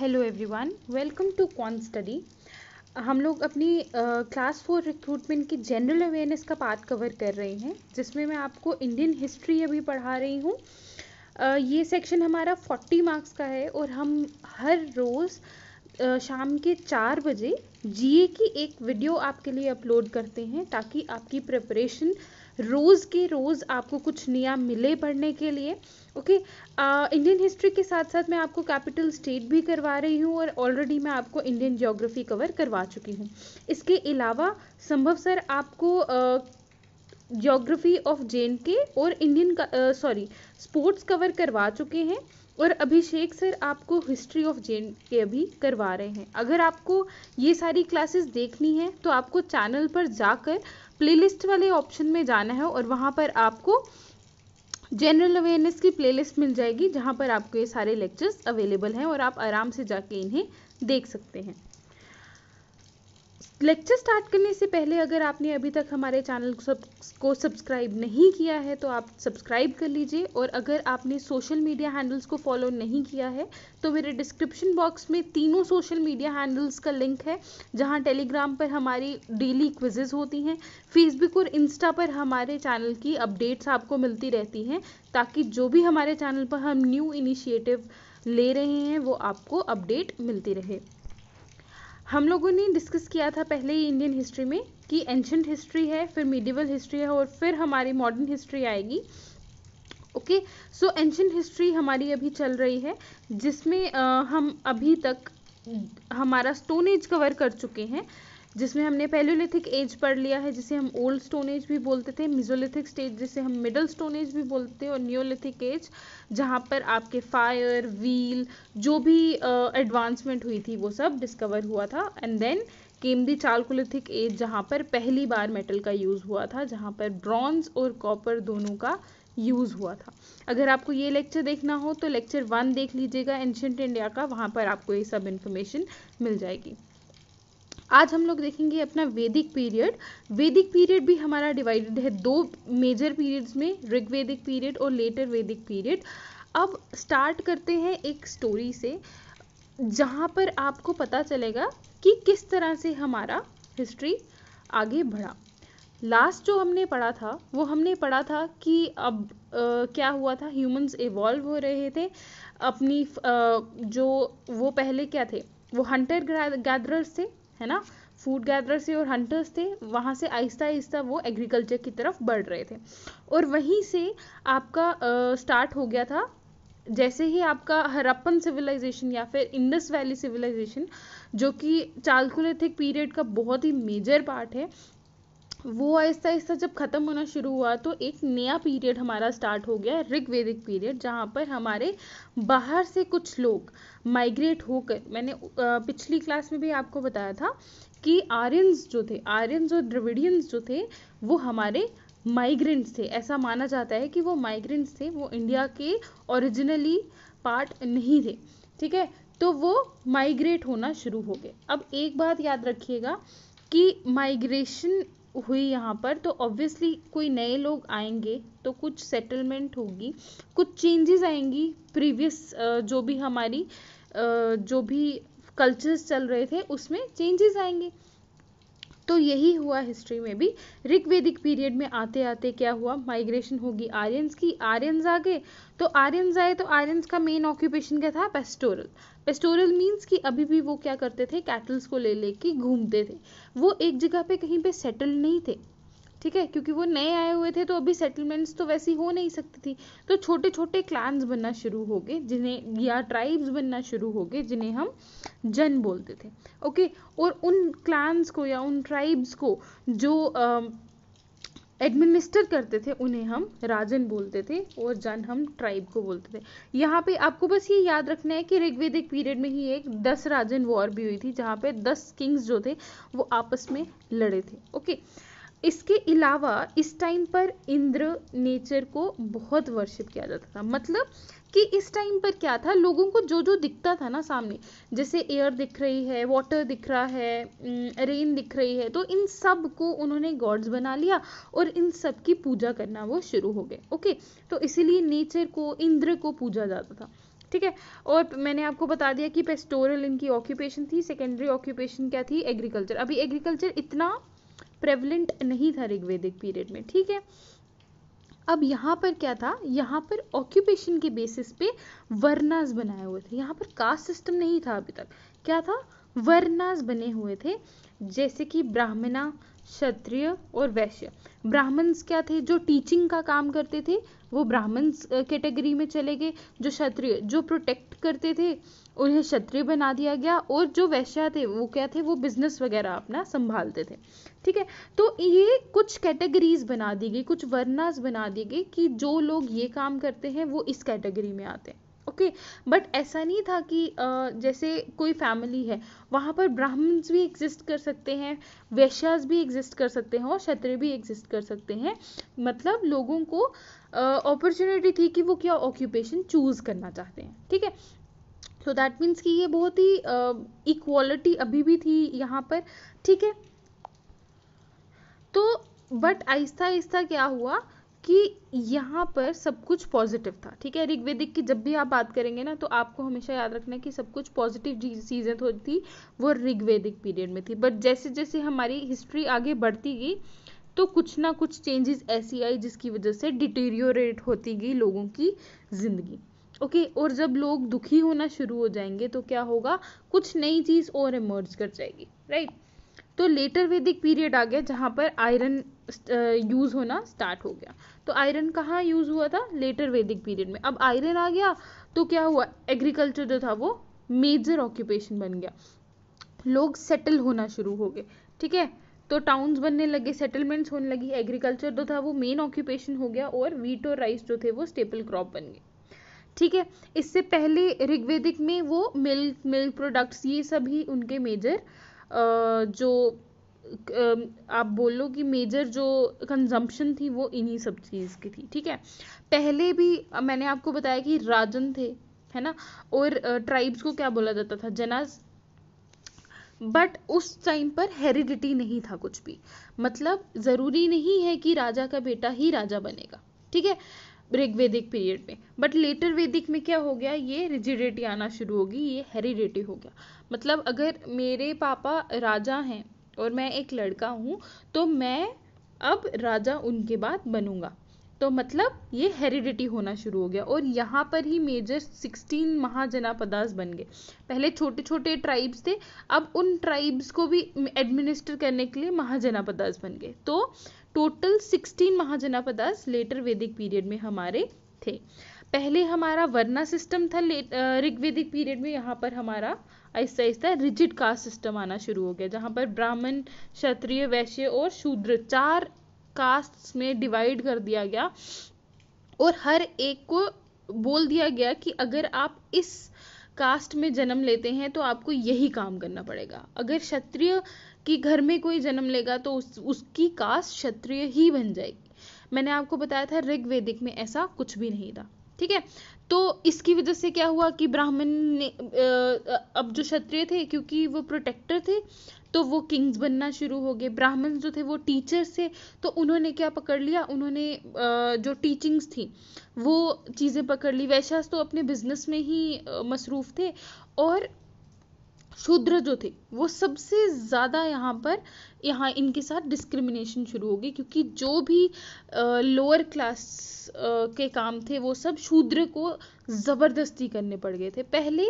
Hello everyone welcome to Con Study हम लोग अपनी क्लास फोर रिक्रूटमेंट की जनरल अवेयरनेस का पार्ट कवर कर रहे हैं जिसमें मैं आपको इंडियन हिस्ट्री अभी पढ़ा रही हूँ uh, ये सेक्शन हमारा फोर्टी मार्क्स का है और हम हर रोज़ uh, शाम के चार बजे जीए की एक वीडियो आपके लिए अपलोड करते हैं ताकि आपकी प्रिपरेशन uh, रोज़ के रोज़ आपको कुछ नया मिले पढ़ने के लिए ओके इंडियन हिस्ट्री के साथ साथ मैं आपको कैपिटल स्टेट भी करवा रही हूँ और ऑलरेडी मैं आपको इंडियन जोग्राफी कवर करवा चुकी हूँ इसके अलावा संभव सर आपको ज्योग्राफी ऑफ जे के और इंडियन सॉरी स्पोर्ट्स कवर करवा चुके हैं और अभिषेक सर आपको हिस्ट्री ऑफ जे के अभी करवा रहे हैं अगर आपको ये सारी क्लासेस देखनी है तो आपको चैनल पर जाकर प्लेलिस्ट वाले ऑप्शन में जाना है और वहाँ पर आपको जनरल अवेयरनेस की प्लेलिस्ट मिल जाएगी जहाँ पर आपको ये सारे लेक्चर्स अवेलेबल हैं और आप आराम से जाके इन्हें देख सकते हैं लेक्चर स्टार्ट करने से पहले अगर आपने अभी तक हमारे चैनल सब को सब्सक्राइब नहीं किया है तो आप सब्सक्राइब कर लीजिए और अगर आपने सोशल मीडिया हैंडल्स को फॉलो नहीं किया है तो मेरे डिस्क्रिप्शन बॉक्स में तीनों सोशल मीडिया हैंडल्स का लिंक है जहां टेलीग्राम पर हमारी डेली क्विजेज होती हैं फेसबुक और इंस्टा पर हमारे चैनल की अपडेट्स आपको मिलती रहती हैं ताकि जो भी हमारे चैनल पर हम न्यू इनिशिएटिव ले रहे हैं वो आपको अपडेट मिलती रहे हम लोगों ने डिस्कस किया था पहले ही इंडियन हिस्ट्री में कि एंशंट हिस्ट्री है फिर मिडिवल हिस्ट्री है और फिर हमारी मॉडर्न हिस्ट्री आएगी ओके सो एंशंट हिस्ट्री हमारी अभी चल रही है जिसमें हम अभी तक हमारा स्टोन एज कवर कर चुके हैं जिसमें हमने पैलोलिथिक एज पढ़ लिया है जिसे हम ओल्ड स्टोन एज भी बोलते थे मिजोलिथिक स्टेज जिसे हम मिडल स्टोन एज भी बोलते हैं और न्योलिथिक एज जहाँ पर आपके फायर व्हील जो भी एडवांसमेंट uh, हुई थी वो सब डिस्कवर हुआ था and then came the chalcolithic age जहाँ पर पहली बार मेटल का यूज़ हुआ था जहाँ पर ब्रॉन्ज और कॉपर दोनों का यूज़ हुआ था अगर आपको ये लेक्चर देखना हो तो लेक्चर वन देख लीजिएगा एंशंट इंडिया का वहाँ पर आपको ये सब इन्फॉर्मेशन मिल जाएगी आज हम लोग देखेंगे अपना वैदिक पीरियड वैदिक पीरियड भी हमारा डिवाइडेड है दो मेजर पीरियड्स में ऋग्वैदिक पीरियड और लेटर वैदिक पीरियड अब स्टार्ट करते हैं एक स्टोरी से जहाँ पर आपको पता चलेगा कि किस तरह से हमारा हिस्ट्री आगे बढ़ा लास्ट जो हमने पढ़ा था वो हमने पढ़ा था कि अब आ, क्या हुआ था ह्यूमंस इवॉल्व हो रहे थे अपनी आ, जो वो पहले क्या थे वो हंटर गैदर्स थे है ना फूड गैदरर्स थे और हंटर्स थे वहाँ से आहिस्ता आहिस्ता वो एग्रीकल्चर की तरफ बढ़ रहे थे और वहीं से आपका स्टार्ट हो गया था जैसे ही आपका हरप्पन सिविलाइजेशन या फिर इंडस वैली सिविलाइजेशन जो कि चालकोलिथिक पीरियड का बहुत ही मेजर पार्ट है वो आहिस्ता आहिस्ता जब ख़त्म होना शुरू हुआ तो एक नया पीरियड हमारा स्टार्ट हो गया ऋग्वेदिक पीरियड जहाँ पर हमारे बाहर से कुछ लोग माइग्रेट होकर मैंने पिछली क्लास में भी आपको बताया था कि आर्यस जो थे आर्यन और द्रविडियंस जो थे वो हमारे माइग्रेंट्स थे ऐसा माना जाता है कि वो माइग्रेंट्स थे वो इंडिया के ओरिजिनली पार्ट नहीं थे ठीक है तो वो माइग्रेट होना शुरू हो गए अब एक बात याद रखिएगा कि माइग्रेशन हुई यहाँ पर तो ऑब्वियसली कोई नए लोग आएंगे तो कुछ सेटलमेंट होगी कुछ चेंजेस आएंगी प्रीवियस जो भी हमारी जो भी कल्चर्स चल रहे थे उसमें चेंजेस आएंगे तो यही हुआ हिस्ट्री में भी ऋग्वेदिक पीरियड में आते आते क्या हुआ माइग्रेशन होगी आर्यंस की आर्यंस आ गए तो आर्यंस आए तो आर्यंस का मेन ऑक्यूपेशन क्या था पेस्टोरल पेस्टोरल मीन्स कि अभी भी वो क्या करते थे कैटल्स को ले लेके घूमते थे वो एक जगह पे कहीं पे सेटल नहीं थे ठीक है क्योंकि वो नए आए हुए थे तो अभी सेटलमेंट्स तो वैसी हो नहीं सकती थी तो छोटे छोटे क्लान्स बनना शुरू हो गए जिन्हें या ट्राइब्स बनना शुरू हो गए जिन्हें हम जन बोलते थे ओके और उन क्लान्स को या उन ट्राइब्स को जो एडमिनिस्टर करते थे उन्हें हम राजन बोलते थे और जन हम ट्राइब को बोलते थे यहाँ पे आपको बस ये याद रखना है कि ऋग्वेदिक पीरियड में ही एक दस राजन वॉर भी हुई थी जहाँ पे दस किंग्स जो थे वो आपस में लड़े थे ओके इसके अलावा इस टाइम पर इंद्र नेचर को बहुत वर्शिप किया जाता था मतलब कि इस टाइम पर क्या था लोगों को जो जो दिखता था ना सामने जैसे एयर दिख रही है वाटर दिख रहा है रेन दिख रही है तो इन सब को उन्होंने गॉड्स बना लिया और इन सब की पूजा करना वो शुरू हो गए ओके तो इसीलिए नेचर को इंद्र को पूजा जाता था ठीक है और मैंने आपको बता दिया कि पेस्टोरल इनकी ऑक्यूपेशन थी सेकेंडरी ऑक्यूपेशन क्या थी एग्रीकल्चर अभी एग्रीकल्चर इतना प्रेवलेंट नहीं था ऋग्वेदिक पीरियड में ठीक है अब यहाँ पर क्या था यहाँ पर ऑक्यूपेशन के बेसिस पे वर्नाज बनाए हुए थे यहाँ पर कास्ट सिस्टम नहीं था अभी तक क्या था वर्नाज बने हुए थे जैसे कि ब्राह्मणा क्षत्रिय और वैश्य ब्राह्मण्स क्या थे जो टीचिंग का काम करते थे वो ब्राह्मण्स कैटेगरी में चले गए जो क्षत्रिय जो प्रोटेक्ट करते थे उन्हें क्षत्रिय बना दिया गया और जो वैश्या थे वो क्या थे वो बिजनेस वगैरह अपना संभालते थे ठीक है तो ये कुछ कैटेगरीज बना दी गई कुछ वर्नास बना दी गई कि जो लोग ये काम करते हैं वो इस कैटेगरी में आते हैं ओके okay, बट ऐसा नहीं था कि जैसे कोई फैमिली है वहाँ पर ब्राह्मण्स भी एग्जिस्ट कर सकते हैं वैश्यास भी एग्जिस्ट कर सकते हैं और क्षत्रिय भी एग्जिस्ट कर सकते हैं मतलब लोगों को अपॉर्चुनिटी थी कि वो क्या ऑक्यूपेशन चूज़ करना चाहते हैं ठीक है सो दैट मीन्स कि ये बहुत ही इक्वालिटी uh, अभी भी थी यहाँ पर ठीक है तो बट आहिस्ता आहिस्ता क्या हुआ कि यहाँ पर सब कुछ पॉजिटिव था ठीक है ऋग्वेदिक की जब भी आप बात करेंगे ना तो आपको हमेशा याद रखना है कि सब कुछ पॉजिटिव चीज़ें तो थी वो ऋग्वेदिक पीरियड में थी बट जैसे जैसे हमारी हिस्ट्री आगे बढ़ती गई तो कुछ ना कुछ चेंजेस ऐसी आई जिसकी वजह से डिटेरियोरेट होती गई लोगों की ज़िंदगी ओके okay, और जब लोग दुखी होना शुरू हो जाएंगे तो क्या होगा कुछ नई चीज़ और इमर्ज कर जाएगी राइट तो लेटर वैदिक पीरियड आ गया जहां पर आयरन यूज़ uh, होना स्टार्ट हो गया तो आयरन कहाँ यूज़ हुआ था लेटर वैदिक पीरियड में अब आयरन आ गया तो क्या हुआ एग्रीकल्चर जो था वो मेजर ऑक्यूपेशन बन गया लोग सेटल होना शुरू हो गए ठीक है तो टाउन्स बनने लगे सेटलमेंट्स होने लगी एग्रीकल्चर जो तो था वो मेन ऑक्यूपेशन हो गया और वीट और राइस जो थे वो स्टेपल क्रॉप बन गए ठीक है इससे पहले ऋग्वेदिक में वो मिल्क मिल्क प्रोडक्ट्स ये सभी उनके मेजर जो आप बोल लो कि मेजर जो कंजम्पशन थी वो इन्हीं सब चीज़ की थी ठीक है पहले भी मैंने आपको बताया कि राजन थे है ना और ट्राइब्स को क्या बोला जाता था जनाज बट उस टाइम पर हेरिडिटी नहीं था कुछ भी मतलब ज़रूरी नहीं है कि राजा का बेटा ही राजा बनेगा ठीक है ऋग्वेदिक पीरियड में बट लेटर वेदिक में क्या हो गया ये रिजिडिटी आना शुरू होगी ये हेरिडिटी हो गया मतलब अगर मेरे पापा राजा हैं और मैं एक लड़का हूँ तो मैं अब राजा उनके बाद बनूंगा तो मतलब ये हेरिडिटी होना शुरू हो गया और यहाँ पर ही मेजर सिक्सटीन महाजनापदास बन गए पहले छोटे छोटे ट्राइब्स थे अब उन ट्राइब्स को भी एडमिनिस्टर करने के लिए महाजनापदास बन गए तो total sixteen Mahajanapadas later Vedic period में हमारे थे पहले हमारा वर्णा सिस्टम था ऋग्वेदिक पीरियड में यहाँ पर हमारा ऐसा ऐसा रिजिड कास्ट सिस्टम आना शुरू हो गया जहाँ पर ब्राह्मण क्षत्रिय वैश्य और शूद्र चार कास्ट में डिवाइड कर दिया गया और हर एक को बोल दिया गया कि अगर आप इस कास्ट में जन्म लेते हैं तो आपको यही काम करना पड़ेगा अगर क्षत्रिय की घर में कोई जन्म लेगा तो उस, उसकी कास्ट क्षत्रिय ही बन जाएगी मैंने आपको बताया था ऋग्वेदिक में ऐसा कुछ भी नहीं था ठीक है तो इसकी वजह से क्या हुआ कि ब्राह्मण ने अब जो क्षत्रिय थे क्योंकि वो प्रोटेक्टर थे तो वो किंग्स बनना शुरू हो गए ब्राह्मण जो थे वो टीचर्स थे तो उन्होंने क्या पकड़ लिया उन्होंने जो टीचिंग्स थी वो चीज़ें पकड़ ली वैश्यास तो अपने बिजनेस में ही मसरूफ़ थे और शूद्र जो थे वो सबसे ज़्यादा यहाँ पर यहाँ इनके साथ डिस्क्रिमिनेशन शुरू होगी क्योंकि जो भी लोअर क्लास के काम थे वो सब शूद्र को ज़बरदस्ती करने पड़ गए थे पहले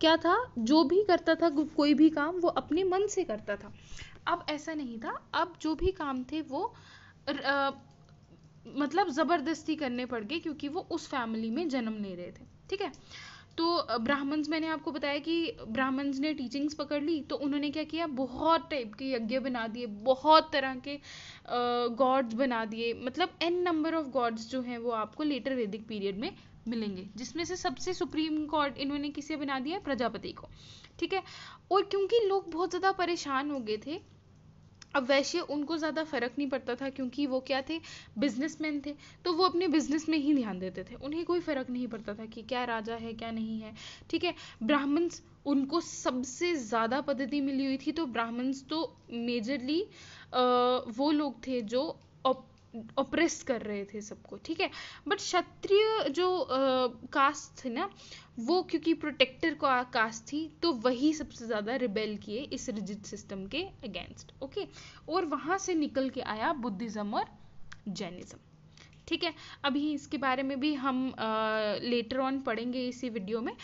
क्या था जो भी करता था कोई भी काम वो अपने मन से करता था अब ऐसा नहीं था अब जो भी काम थे वो आ, मतलब ज़बरदस्ती करने पड़ गए क्योंकि वो उस फैमिली में जन्म ले रहे थे ठीक है तो ब्राह्मण्स मैंने आपको बताया कि ब्राह्मण्स ने टीचिंग्स पकड़ ली तो उन्होंने क्या किया बहुत टाइप के यज्ञ बना दिए बहुत तरह के गॉड्स बना दिए मतलब एन नंबर ऑफ गॉड्स जो हैं वो आपको लेटर वैदिक पीरियड में मिलेंगे जिसमें से सबसे सुप्रीम कोर्ट इन्होंने किसे बना दिया प्रजापति को ठीक है और क्योंकि लोग बहुत ज़्यादा परेशान हो गए थे अब वैश्य उनको ज़्यादा फ़र्क नहीं पड़ता था क्योंकि वो क्या थे बिजनेसमैन थे तो वो अपने बिजनेस में ही ध्यान देते थे उन्हें कोई फ़र्क नहीं पड़ता था कि क्या राजा है क्या नहीं है ठीक है ब्राह्मण्स उनको सबसे ज़्यादा पद्धति मिली हुई थी तो ब्राह्मण्स तो मेजरली वो लोग थे जो ऑप्रेस कर रहे थे सबको ठीक है बट क्षत्रिय जो आ, कास्ट थे ना वो क्योंकि प्रोटेक्टर को कास्ट थी तो वही सबसे ज़्यादा रिबेल किए इस रिजिड सिस्टम के अगेंस्ट ओके और वहां से निकल के आया बुद्धिज़्म और जैनिज़्म ठीक है अभी इसके बारे में भी हम लेटर ऑन पढ़ेंगे इसी वीडियो में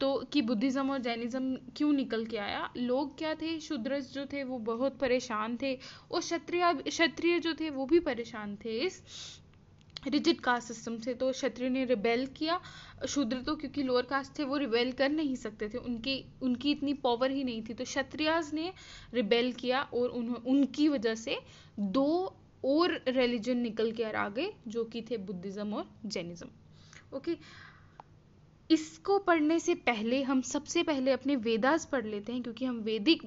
तो कि बुद्धिज़्म और जैनिज़्म क्यों निकल के आया लोग क्या थे शुद्रस जो थे वो बहुत परेशान थे और क्षत्रिय क्षत्रिय जो थे वो भी परेशान थे इस रिजिड कास्ट सिस्टम से तो क्षत्रिय ने रिबेल किया शूद्र तो क्योंकि लोअर कास्ट थे वो रिबेल कर नहीं सकते थे उनकी उनकी इतनी पावर ही नहीं थी तो क्षत्रियाज ने रिबेल किया और उन, उनकी वजह से दो और रिलीजन निकल के आ गए जो कि थे बुद्धिज़्म और जैनिज़्म ओके okay? इसको पढ़ने से पहले हम सबसे पहले अपने वेदास पढ़ लेते हैं क्योंकि हम वैदिक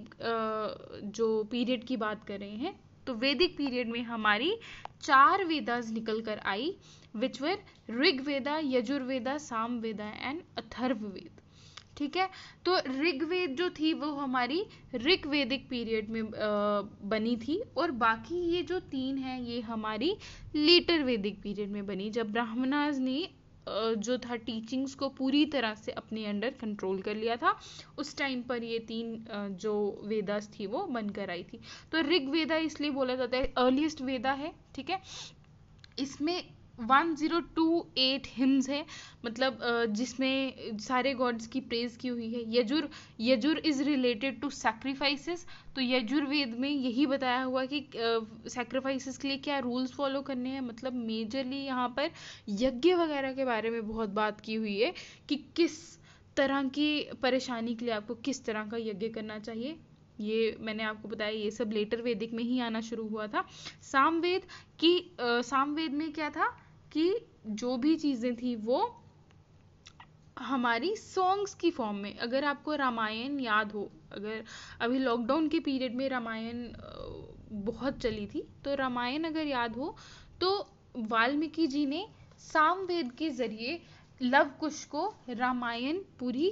जो पीरियड की बात कर रहे हैं तो वैदिक पीरियड में हमारी चार वेदास निकल कर आई which were Rigveda Yajurveda Samaveda and Atharvaveda ठीक है तो ऋग्वेद जो थी वो हमारी ऋग्वेदिक पीरियड में बनी थी और बाकी ये जो तीन हैं ये हमारी लेटर वैदिक पीरियड में बनी जब ब्राह्मणाज ने जो था टीचिंग्स को पूरी तरह से अपने अंडर कंट्रोल कर लिया था उस टाइम पर ये तीन जो वेदास थी वो बनकर आई थी तो ऋग वेदा इसलिए बोला जाता है अर्लीस्ट वेदा है ठीक है इसमें 1028 हिम्स है मतलब जिसमें सारे गॉड्स की प्रेज की हुई है Yajur Yajur is related to sacrifices तो यजुर्वेद में यही बताया हुआ कि सैक्रिफाइसेस के लिए क्या रूल्स फॉलो करने हैं मतलब मेजरली यहाँ पर यज्ञ वगैरह के बारे में बहुत बात की हुई है कि किस तरह की परेशानी के लिए आपको किस तरह का यज्ञ करना चाहिए ये मैंने आपको बताया ये सब लेटर वैदिक में ही आना शुरू हुआ था सामवेद की सामवेद में क्या था कि जो भी चीज़ें थी वो हमारी सॉन्ग्स की फॉर्म में अगर आपको रामायण याद हो अगर अभी लॉकडाउन के पीरियड में रामायण बहुत चली थी तो रामायण अगर याद हो तो वाल्मीकि जी ने सामवेद के जरिए लव कुश को रामायण पूरी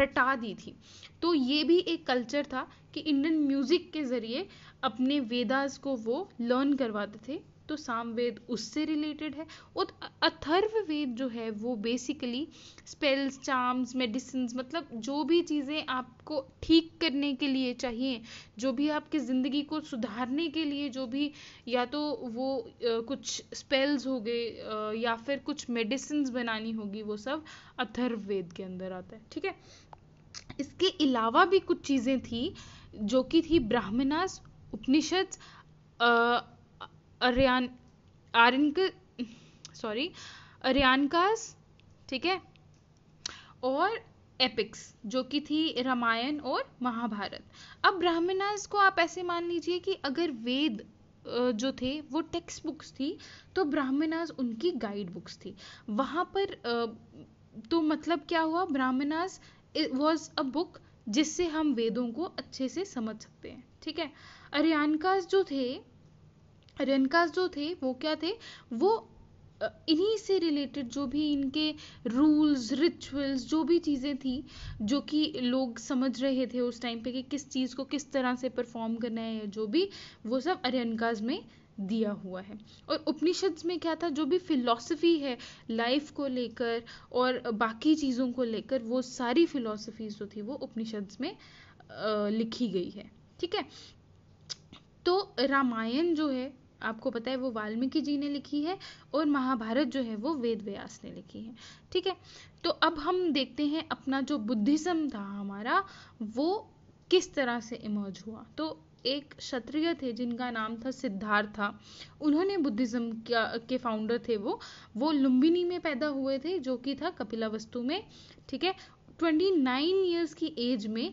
रटा दी थी तो ये भी एक कल्चर था कि इंडियन म्यूज़िक के ज़रिए अपने वेदास को वो लर्न करवाते थे तो सामवेद उससे रिलेटेड है और अथर्ववेद जो है वो बेसिकली स्पेल्स चार्म्स मेडिसिन मतलब जो भी चीज़ें आपको ठीक करने के लिए चाहिए जो भी आपकी ज़िंदगी को सुधारने के लिए जो भी या तो वो कुछ स्पेल्स हो गए या फिर कुछ मेडिसिन बनानी होगी वो सब अथर्ववेद के अंदर आता है ठीक है इसके अलावा भी कुछ चीज़ें थी जो कि थी ब्राह्मणास उपनिषद अरियान सॉरी अरियानकास ठीक है और एपिक्स जो कि थी रामायण और महाभारत अब ब्राह्मणास को आप ऐसे मान लीजिए कि अगर वेद जो थे वो टेक्स्ट बुक्स थी तो ब्राह्मणास उनकी गाइड बुक्स थी वहाँ पर तो मतलब क्या हुआ ब्राह्मणास वॉज अ बुक जिससे हम वेदों को अच्छे से समझ सकते हैं ठीक है अरियानकास जो थे रेनकास जो थे वो क्या थे वो इन्हीं से रिलेटेड जो भी इनके रूल्स रिचुअल्स जो भी चीज़ें थी जो कि लोग समझ रहे थे उस टाइम पे कि किस चीज़ को किस तरह से परफॉर्म करना है या जो भी वो सब अरयनकाज में दिया हुआ है और उपनिषद्स में क्या था जो भी फिलॉसफी है लाइफ को लेकर और बाकी चीज़ों को लेकर वो सारी फिलॉसफीज जो थी वो उपनिषद्स में लिखी गई है ठीक है तो रामायण जो है आपको पता है वो वाल्मीकि जी ने लिखी है और महाभारत जो है वो वेद व्यास ने लिखी है ठीक है तो अब हम देखते हैं अपना जो बुद्धिज़्म था हमारा वो किस तरह से इमर्ज हुआ तो एक क्षत्रिय थे जिनका नाम था सिद्धार्थ था उन्होंने बुद्धिज्म के फाउंडर थे वो वो लुम्बिनी में पैदा हुए थे जो कि था कपिला वस्तु में ठीक है 29 इयर्स की एज में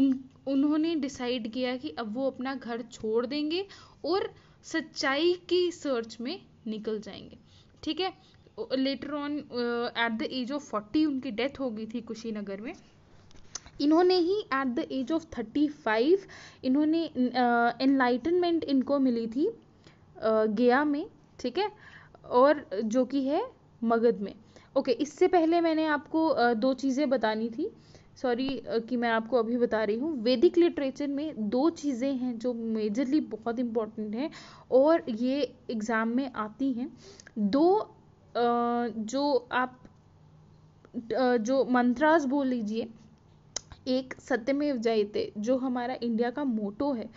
उन उन्होंने डिसाइड किया कि अब वो अपना घर छोड़ देंगे और सच्चाई की सर्च में निकल जाएंगे ठीक है later on at the age of forty उनकी डेथ हो गई थी कुशीनगर में इन्होंने ही at the age of thirty five इन्होंने एनलाइटनमेंट uh, इनको मिली थी uh, गया में ठीक है और जो कि है मगध में ओके okay, इससे पहले मैंने आपको uh, दो चीज़ें बतानी थी uh, सॉरी कि मैं आपको अभी बता रही हूँ वैदिक लिटरेचर में दो चीज़ें हैं जो मेजरली बहुत इम्पॉर्टेंट हैं और ये एग्ज़ाम में आती हैं दो जो आप जो मंत्रास बोल लीजिए एक सत्यमेव जयते जो हमारा इंडिया का मोटो है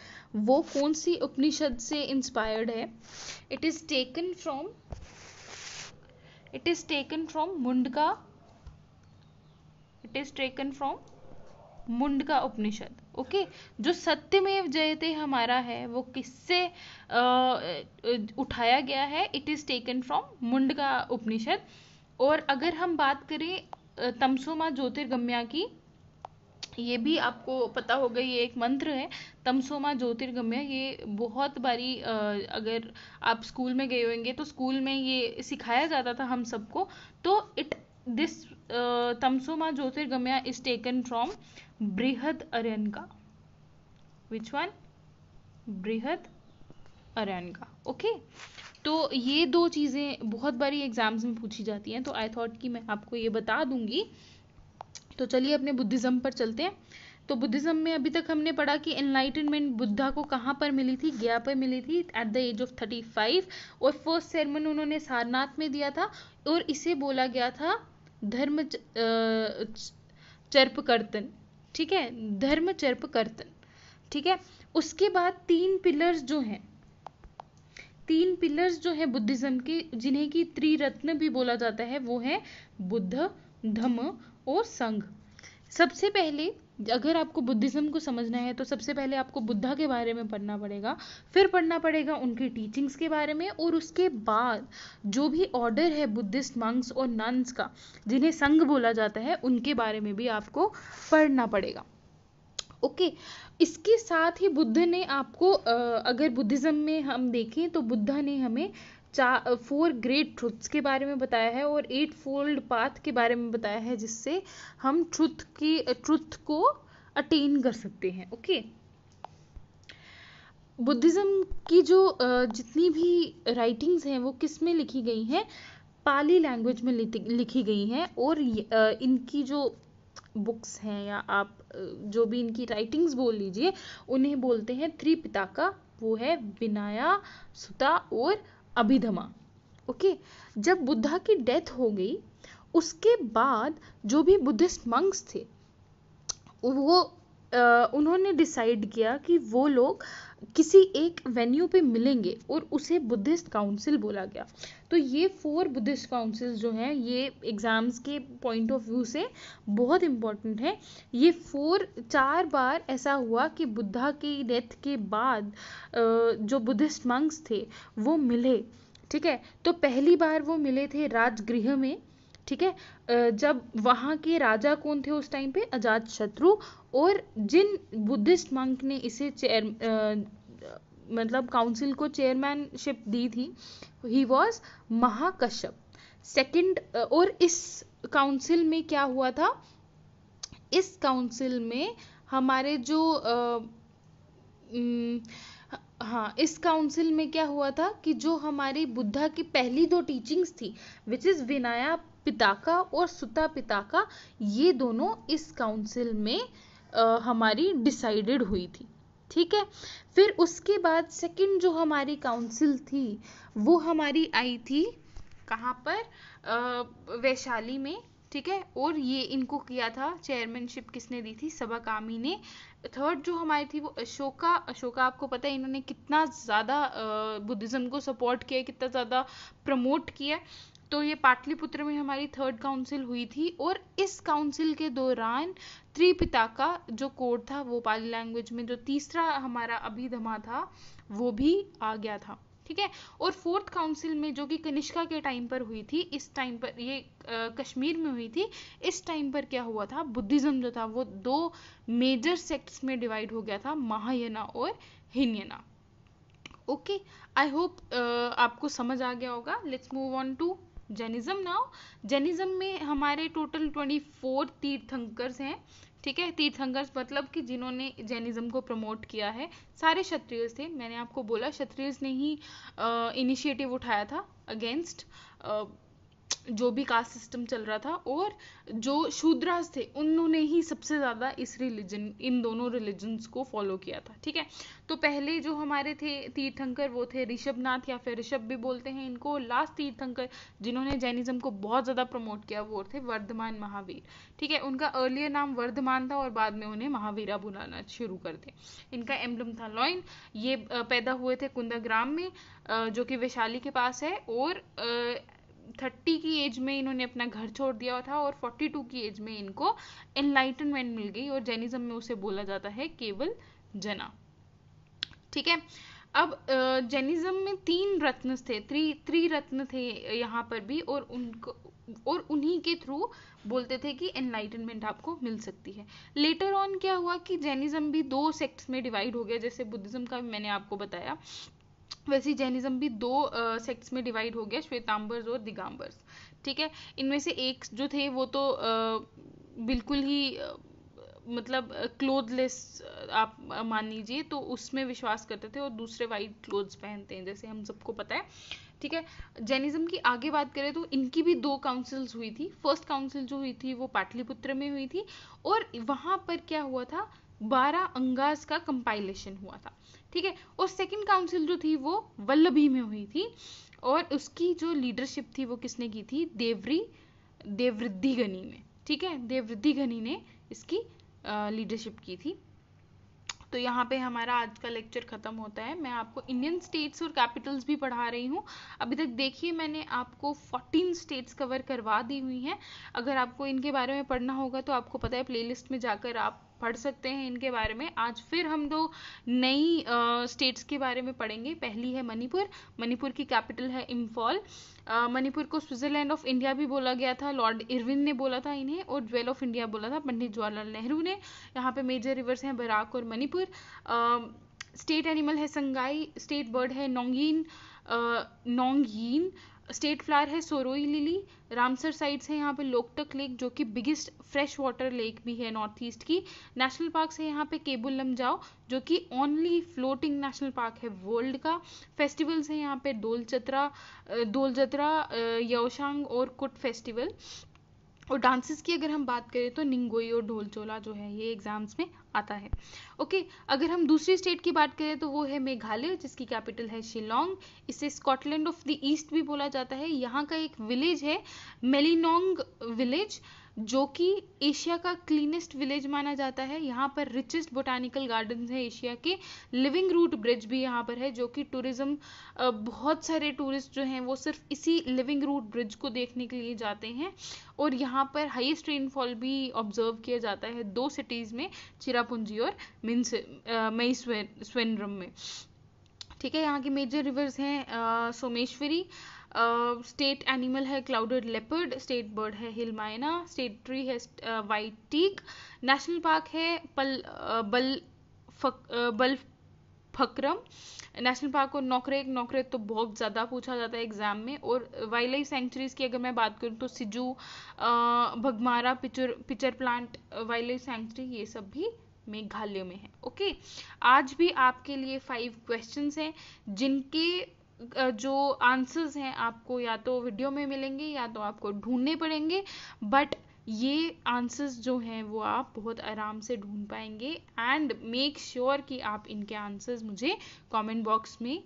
वो कौन सी उपनिषद से इंस्पायर्ड है it is taken from it is taken from Mundaka it is taken from Mundaka Upanishad okay जो सत्यमेव जयते हमारा है वो किससे उठाया गया है it is taken from Mundaka उपनिषद और अगर हम बात करें तमसोमा ज्योतिर्गम्या की ये भी आपको पता होगा ये एक मंत्र है तमसोमा ज्योतिर्गम्य ये बहुत बारी अगर आप स्कूल में गए होंगे तो स्कूल में ये सिखाया जाता था हम सबको तो it this uh, Tamsoma Jyotirgamaya is taken from Brihad Aryanka. Which one? Brihad Aryanka. Okay तो ये दो चीज़ें बहुत बारी एग्जाम्स में पूछी जाती हैं तो आई थॉट कि मैं आपको ये बता दूंगी तो चलिए अपने बुद्धिज़्म पर चलते हैं तो बुद्धिज़्म में अभी तक हमने पढ़ा कि एनलाइटनमेंट बुद्धा को कहाँ पर मिली थी गया पर मिली थी at the age of thirty five और फर्स्ट सेरमन उन्होंने सारनाथ में दिया था और इसे बोला गया था धर्म चर्प कर्तन ठीक है धर्म चर्प कर्तन ठीक है उसके बाद तीन पिलर्स जो हैं तीन पिलर्स जो है बुद्धिज्म के जिन्हें की त्रिरत्न भी बोला जाता है वो है बुद्ध धम्म और संघ सबसे पहले अगर आपको बुद्धिज़्म को समझना है तो सबसे पहले आपको बुद्धा के बारे में पढ़ना पड़ेगा फिर पढ़ना पड़ेगा उनके टीचिंग्स के बारे में और उसके बाद जो भी ऑर्डर है बुद्धिस्ट मंक्स और नंस का जिन्हें संघ बोला जाता है उनके बारे में भी आपको पढ़ना पड़ेगा ओके okay, इसके साथ ही बुद्ध ने आपको अगर बुद्धिज़्म में हम देखें तो बुद्धा ने हमें चा फोर ग्रेट ट्रुथ्स के बारे में बताया है और एट फोल्ड पाथ के बारे में बताया है जिससे हम ट्रुथ की ट्रुथ को अटेन कर सकते हैं ओके बुद्धिज़्म की जो जितनी भी राइटिंग्स हैं वो किस में लिखी गई हैं पाली लैंग्वेज में लिखी गई हैं और इनकी जो बुक्स हैं या आप जो भी इनकी राइटिंग्स बोल लीजिए उन्हें बोलते हैं त्रिपिता का वो है विनाया सुता और अभिधमा ओके जब बुद्धा की डेथ हो गई उसके बाद जो भी बुद्धिस्ट मंग्स थे वो आ, उन्होंने डिसाइड किया कि वो लोग किसी एक वेन्यू पे मिलेंगे और उसे बुद्धिस्ट काउंसिल बोला गया तो ये फोर बुद्धिस्ट काउंसिल्स जो हैं ये एग्ज़ाम्स के पॉइंट ऑफ व्यू से बहुत इम्पॉर्टेंट है ये फोर चार बार ऐसा हुआ कि बुद्धा की डेथ के बाद जो बुद्धिस्ट मंक्स थे वो मिले ठीक है तो पहली बार वो मिले थे राजगृह में ठीक है जब वहाँ के राजा कौन थे उस टाइम पे अजात शत्रु और जिन बुद्धिस्ट मंक ने इसे चेयर मतलब काउंसिल को चेयरमैनशिप दी थी ही वॉज महाकश्यप सेकेंड और इस काउंसिल में क्या हुआ था इस काउंसिल में हमारे जो हाँ इस काउंसिल में क्या हुआ था कि जो हमारी बुद्धा की पहली दो टीचिंग्स थी विच इज़ विनाया पिताका और सुता पिताका ये दोनों इस काउंसिल में आ, हमारी डिसाइडेड हुई थी ठीक है फिर उसके बाद सेकंड जो हमारी काउंसिल थी वो हमारी आई थी कहाँ पर वैशाली में ठीक है और ये इनको किया था चेयरमैनशिप किसने दी थी सबा कामी ने थर्ड जो हमारी थी वो अशोका अशोका आपको पता है इन्होंने कितना ज़्यादा बुद्धिज़्म को सपोर्ट किया कितना ज़्यादा प्रमोट किया तो ये पाटलिपुत्र में हमारी थर्ड काउंसिल हुई थी और इस काउंसिल के दौरान त्रिपिता का जो कोड था वो पाली लैंग्वेज में जो तीसरा हमारा अभिधमा था वो भी आ गया था ठीक है और फोर्थ काउंसिल में जो कि कनिष्का के टाइम पर हुई थी इस टाइम पर ये कश्मीर में हुई थी इस टाइम पर क्या हुआ था बुद्धिज्म जो था वो दो मेजर सेक्ट्स में डिवाइड हो गया था महायना और हिनयना ओके आई होप आपको समझ आ गया होगा let's move on to Jainism now Jainism में हमारे टोटल ट्वेंटी फोर तीर्थंकर्स हैं ठीक है तीर्थंकर्स मतलब कि जिन्होंने जैनिज्म को प्रमोट किया है सारे क्षत्रियस थे मैंने आपको बोला क्षत्रिय ने ही इनिशिएटिव उठाया था अगेंस्ट जो भी कास्ट सिस्टम चल रहा था और जो शूद्रास थे उन्होंने ही सबसे ज़्यादा इस रिलीजन इन दोनों रिलीजन्स को फॉलो किया था ठीक है तो पहले जो हमारे थे तीर्थंकर वो थे ऋषभनाथ या फिर ऋषभ भी बोलते हैं इनको लास्ट तीर्थंकर जिन्होंने जैनिज्म को बहुत ज़्यादा प्रमोट किया वो थे वर्धमान महावीर ठीक है उनका अर्लियर नाम वर्धमान था और बाद में उन्हें महावीरा बुलाना शुरू कर दिया इनका एम्बलम था लॉइन ये पैदा हुए थे कुंदा ग्राम में जो कि वैशाली के पास है और थर्टी की एज में इन्होंने अपना घर छोड़ दिया था और फोर्टी टू की एज में इनको एनलाइटनमेंट मिल गई और जैनिज्म में उसे बोला जाता है केवल जना ठीक है अब जैनिज्म में तीन रत्न थे त्रि रत्न थे यहाँ पर भी और उनको और उन्हीं के थ्रू बोलते थे कि एनलाइटनमेंट आपको मिल सकती है लेटर ऑन क्या हुआ कि जैनिज्म भी दो सेक्ट्स में डिवाइड हो गया जैसे बुद्धिज्म का भी मैंने आपको बताया वैसे जैनिज्म भी दो सेक्ट्स में डिवाइड हो गया श्वेतांबर्स और दिगांबर्स ठीक है इनमें से एक जो थे वो तो आ, बिल्कुल ही आ, मतलब क्लोथलेस आप मान लीजिए तो उसमें विश्वास करते थे और दूसरे वाइट क्लोथ्स पहनते हैं जैसे हम सबको पता है ठीक है जैनिज्म की आगे बात करें तो इनकी भी दो काउंसिल्स हुई थी फर्स्ट काउंसिल जो हुई थी वो पाटलिपुत्र में हुई थी और वहाँ पर क्या हुआ था बारह अंगाज का कंपाइलेशन हुआ था ठीक है और सेकंड काउंसिल जो थी वो वल्लभी में हुई थी और उसकी जो लीडरशिप थी वो किसने की थी देवरी देवृद्धि गनी ने ठीक है देवृद्धि गनी ने इसकी लीडरशिप की थी तो यहाँ पे हमारा आज का लेक्चर ख़त्म होता है मैं आपको इंडियन स्टेट्स और कैपिटल्स भी पढ़ा रही हूँ अभी तक देखिए मैंने आपको 14 स्टेट्स कवर करवा दी हुई हैं अगर आपको इनके बारे में पढ़ना होगा तो आपको पता है प्लेलिस्ट में जाकर आप पढ़ सकते हैं इनके बारे में आज फिर हम दो नई स्टेट्स के बारे में पढ़ेंगे पहली है मणिपुर मणिपुर की कैपिटल है इम्फॉल मणिपुर को स्विट्जरलैंड ऑफ इंडिया भी बोला गया था लॉर्ड इरविन ने बोला था इन्हें और ज्वेल ऑफ इंडिया बोला था पंडित जवाहरलाल नेहरू ने यहाँ पे मेजर रिवर्स हैं बराक और मणिपुर स्टेट एनिमल है संगाई स्टेट बर्ड है नोंगीन नोंगीन स्टेट फ्लावर है सोरोई लिली रामसर साइड्स है यहाँ पे लोकटक लेक जो कि बिगेस्ट फ्रेश वाटर लेक भी है नॉर्थ ईस्ट की नेशनल पार्क है यहाँ पे केबुल लमजाओ जो कि ओनली फ्लोटिंग नेशनल पार्क है वर्ल्ड का फेस्टिवल्स है यहाँ पे दोल चतरा दोल जतरा यौशांग और कुट फेस्टिवल और डांसेस की अगर हम बात करें तो निंगोई और ढोल चोला जो है ये एग्जाम्स में आता है ओके अगर हम दूसरी स्टेट की बात करें तो वो है मेघालय जिसकी कैपिटल है शिलोंग इसे स्कॉटलैंड ऑफ द ईस्ट भी बोला जाता है यहाँ का एक विलेज है मेलिनोंग विलेज जो कि एशिया का क्लीनेस्ट विलेज माना जाता है यहाँ पर रिचेस्ट बोटानिकल गार्डन है एशिया के लिविंग रूट ब्रिज भी यहाँ पर है जो कि टूरिज्म बहुत सारे टूरिस्ट जो हैं वो सिर्फ इसी लिविंग रूट ब्रिज को देखने के लिए जाते हैं और यहाँ पर हाईएस्ट रेनफॉल भी ऑब्जर्व किया जाता है दो सिटीज़ में चिरापुंजी और मिन्स मई स्वेनरम में ठीक है यहाँ के मेजर रिवर्स हैं सोमेश्वरी स्टेट एनिमल है क्लाउडेड लेपर्ड स्टेट बर्ड है हिल मायना स्टेट ट्री है वाइट टीक नेशनल पार्क है पल बल बल फक्रम नेशनल पार्क और एक नौकरे तो बहुत ज़्यादा पूछा जाता है एग्जाम में और वाइल्ड लाइफ सेंचुरीज़ की अगर मैं बात करूँ तो Siju Bhagmara pitcher pitcher plant wildlife sanctuary ये सब भी मेघालय में है ओके आज भी आपके लिए फाइव क्वेश्चंस हैं जिनके जो आंसर्स हैं आपको या तो वीडियो में मिलेंगे या तो आपको ढूंढने पड़ेंगे बट ये आंसर्स जो हैं वो आप बहुत आराम से ढूंढ पाएंगे एंड मेक श्योर कि आप इनके आंसर्स मुझे कमेंट बॉक्स में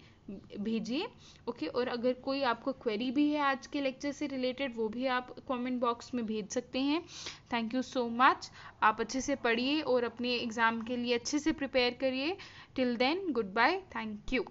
भेजिए ओके okay? और अगर कोई आपको क्वेरी भी है आज के लेक्चर से रिलेटेड वो भी आप कमेंट बॉक्स में भेज सकते हैं थैंक यू सो मच आप अच्छे से पढ़िए और अपने एग्ज़ाम के लिए अच्छे से प्रिपेयर करिए till then goodbye thank you